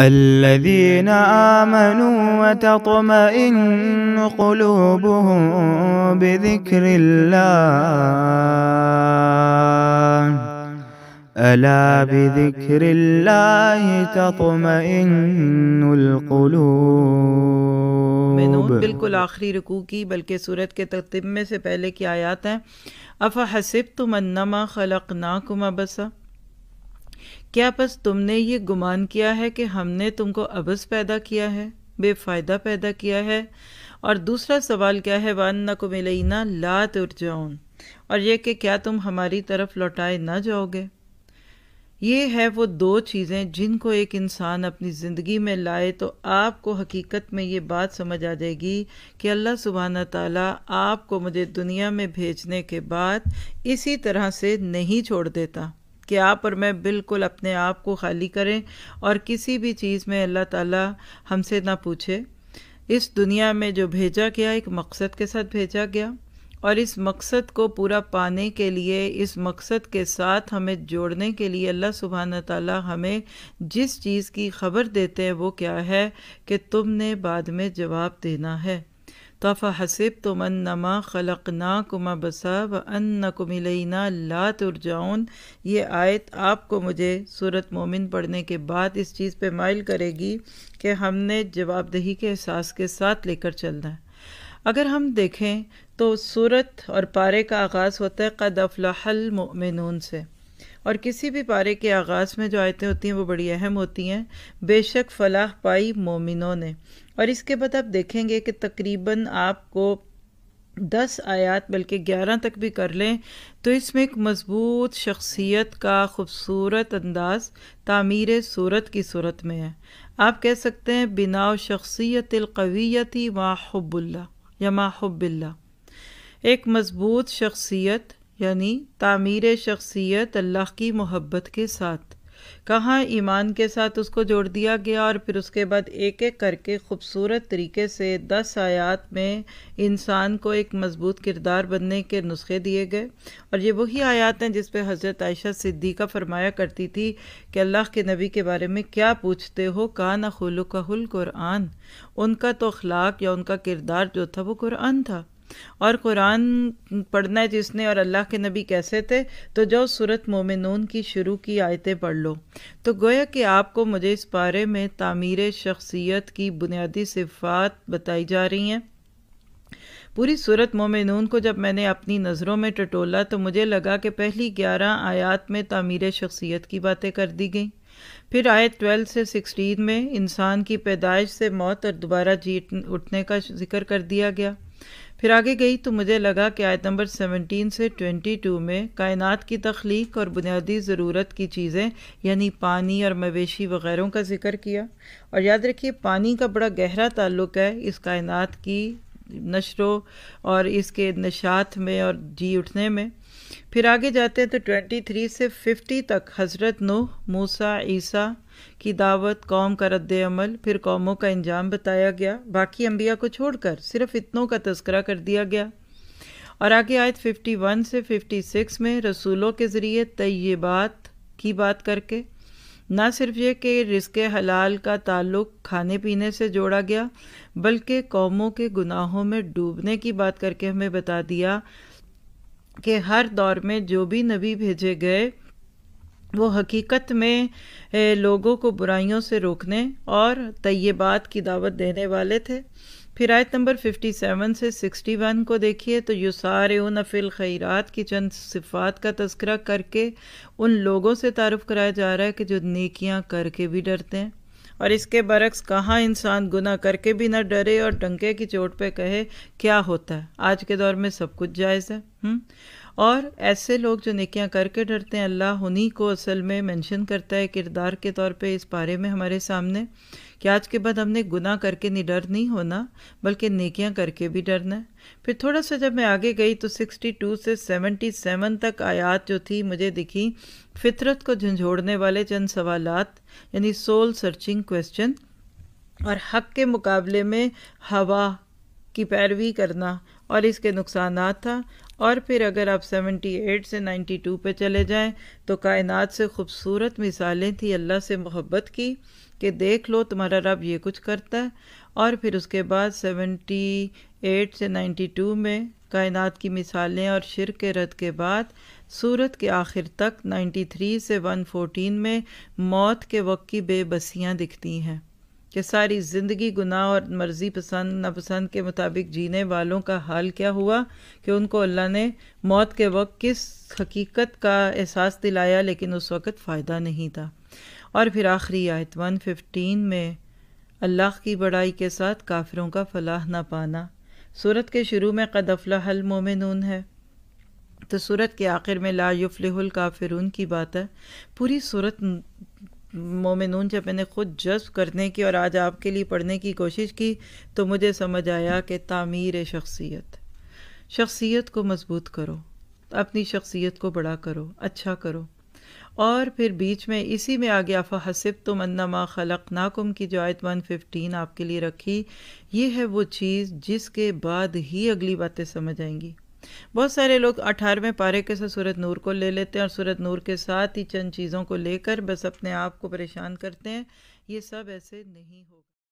الذين آمنوا وتطمئن قلوبهم بذكر الله ألا بذكر الله تطمئن القلوب منون بالکل آخری رکوع کی بلکہ سورت کے میں سے پہلے کی آیات ہیں افحسبتم انما خلقناكم بسا کیا پس تم نے یہ گمان کیا ہے کہ ہم نے تم کو ابس پیدا کیا ہے بے فائدہ پیدا کیا ہے اور دوسرا سوال کیا ہے وانا کو ملینا لا ترجعون اور یہ کہ کیا تم ہماری طرف لوٹائے نہ جاؤ گے یہ ہے وہ دو چیزیں جن کو ایک انسان اپنی زندگی میں لائے تو آپ کو حقیقت میں یہ بات سمجھ آ جائے گی کہ اللہ سبحانہ تعالیٰ آپ کو مجھے دنیا میں بھیجنے کے بعد اسی طرح سے نہیں چھوڑ دیتا کہ آپ اور میں بالکل اپنے آپ کو خالی کریں اور کسی بھی چیز میں اللہ تعالیٰ ہم سے نہ پوچھے اس دنیا میں جو بھیجا گیا ایک مقصد کے ساتھ بھیجا گیا اور اس مقصد کو پورا پانے کے لیے اس مقصد کے ساتھ ہمیں جوڑنے کے لیے اللہ سبحانہ تعالیٰ ہمیں جس چیز کی خبر دیتے ہیں وہ کیا ہے کہ تم نے بعد میں جواب دینا ہے تف حسب تو من نما خلق نا کما بسا ان نہ کو لا لات اور یہ آیت آپ کو مجھے صورت مومن پڑھنے کے بعد اس چیز پہ مائل کرے گی کہ ہم نے جواب دہی کے احساس کے ساتھ لے کر چلنا ہے اگر ہم دیکھیں تو صورت اور پارے کا آغاز ہوتا ہے قد افلاح المؤمنون سے اور کسی بھی پارے کے آغاز میں جو آیتیں ہوتی ہیں وہ بڑی اہم ہوتی ہیں بے شک فلاح پائی مومنوں نے اور اس کے بعد آپ دیکھیں گے کہ تقریباً آپ کو دس آیات بلکہ گیارہ تک بھی کر لیں تو اس میں ایک مضبوط شخصیت کا خوبصورت انداز تعمیر صورت کی صورت میں ہے آپ کہہ سکتے ہیں بنا شخصیت القویتی ما حب اللہ یا ما حب اللہ ایک مضبوط شخصیت یعنی تعمیر شخصیت اللہ کی محبت کے ساتھ کہاں ایمان کے ساتھ اس کو جوڑ دیا گیا اور پھر اس کے بعد ایک ایک کر کے خوبصورت طریقے سے دس آیات میں انسان کو ایک مضبوط کردار بننے کے نسخے دیے گئے اور یہ وہی آیات ہیں جس پہ حضرت عائشہ صدیقہ فرمایا کرتی تھی کہ اللہ کے نبی کے بارے میں کیا پوچھتے ہو کان خلو کا حل قرآن ان کا تو اخلاق یا ان کا کردار جو تھا وہ قرآن تھا اور قرآن پڑھنا ہے جس نے اور اللہ کے نبی کیسے تھے تو جو صورت مومنون کی شروع کی آیتیں پڑھ لو تو گویا کہ آپ کو مجھے اس بارے میں تعمیر شخصیت کی بنیادی صفات بتائی جا رہی ہیں پوری صورت مومنون کو جب میں نے اپنی نظروں میں ٹٹولا تو مجھے لگا کہ پہلی گیارہ آیات میں تعمیر شخصیت کی باتیں کر دی گئیں پھر آئے ٹویلتھ سے سکسٹین میں انسان کی پیدائش سے موت اور دوبارہ جیٹ اٹھنے کا ذکر کر دیا گیا پھر آگے گئی تو مجھے لگا کہ آیت نمبر سیونٹین سے ٹوینٹی ٹو میں کائنات کی تخلیق اور بنیادی ضرورت کی چیزیں یعنی پانی اور مویشی وغیرہ کا ذکر کیا اور یاد رکھیے پانی کا بڑا گہرا تعلق ہے اس کائنات کی نشروں اور اس کے نشات میں اور جی اٹھنے میں پھر آگے جاتے ہیں تو 23 سے 50 تک حضرت نوح موسا عیسیٰ کی دعوت قوم کا رد عمل پھر قوموں کا انجام بتایا گیا باقی انبیاء کو چھوڑ کر صرف اتنوں کا تذکرہ کر دیا گیا اور آگے آیت 51 سے 56 میں رسولوں کے ذریعے طیبات کی بات کر کے نہ صرف یہ کہ رزق حلال کا تعلق کھانے پینے سے جوڑا گیا بلکہ قوموں کے گناہوں میں ڈوبنے کی بات کر کے ہمیں بتا دیا کہ ہر دور میں جو بھی نبی بھیجے گئے وہ حقیقت میں لوگوں کو برائیوں سے روکنے اور طیبات کی دعوت دینے والے تھے پھر آیت نمبر 57 سے 61 کو دیکھیے تو یو سارے ان افیل خیرات کی چند صفات کا تذکرہ کر کے ان لوگوں سے تعارف کرایا جا رہا ہے کہ جو نیکیاں کر کے بھی ڈرتے ہیں اور اس کے برعکس کہاں انسان گناہ کر کے بھی نہ ڈرے اور ڈنکے کی چوٹ پہ کہے کیا ہوتا ہے آج کے دور میں سب کچھ جائز ہے اور ایسے لوگ جو نکیاں کر کے ڈرتے ہیں اللہ انہیں کو اصل میں مینشن کرتا ہے کردار کے طور پہ اس بارے میں ہمارے سامنے کہ آج کے بعد ہم نے گناہ کر کے نہیں ڈر نہیں ہونا بلکہ نیکیاں کر کے بھی ڈرنا ہے پھر تھوڑا سا جب میں آگے گئی تو سکسٹی ٹو سے سیونٹی سیون تک آیات جو تھی مجھے دکھی فطرت کو جھنجھوڑنے والے چند سوالات یعنی سول سرچنگ کویسچن اور حق کے مقابلے میں ہوا کی پیروی کرنا اور اس کے نقصانات تھا اور پھر اگر آپ سیونٹی ایٹ سے نائنٹی ٹو پہ چلے جائیں تو کائنات سے خوبصورت مثالیں تھیں اللہ سے محبت کی کہ دیکھ لو تمہارا رب یہ کچھ کرتا ہے اور پھر اس کے بعد سیونٹی ایٹ سے نائنٹی ٹو میں کائنات کی مثالیں اور شرک کے رد کے بعد سورت کے آخر تک نائنٹی تھری سے ون فورٹین میں موت کے وقت کی بے بسیاں دکھتی ہیں کہ ساری زندگی گناہ اور مرضی پسند ناپسند کے مطابق جینے والوں کا حال کیا ہوا کہ ان کو اللہ نے موت کے وقت کس حقیقت کا احساس دلایا لیکن اس وقت فائدہ نہیں تھا اور پھر آخری آیت 115 میں اللہ کی بڑائی کے ساتھ کافروں کا فلاح نہ پانا صورت کے شروع میں قد حل مومنون ہے تو صورت کے آخر میں لا یفلح الکافرون کی بات ہے پوری صورت مومنون جب میں نے خود جذب کرنے کی اور آج آپ کے لیے پڑھنے کی کوشش کی تو مجھے سمجھ آیا کہ تعمیر شخصیت شخصیت کو مضبوط کرو اپنی شخصیت کو بڑا کرو اچھا کرو اور پھر بیچ میں اسی میں فحسب تم انما خلق ناکم کی جو آیت 115 آپ کے لیے رکھی یہ ہے وہ چیز جس کے بعد ہی اگلی باتیں سمجھ آئیں گی بہت سارے لوگ اٹھارہویں پارے کے ساتھ سورت نور کو لے لیتے ہیں اور سورت نور کے ساتھ ہی چند چیزوں کو لے کر بس اپنے آپ کو پریشان کرتے ہیں یہ سب ایسے نہیں ہوگا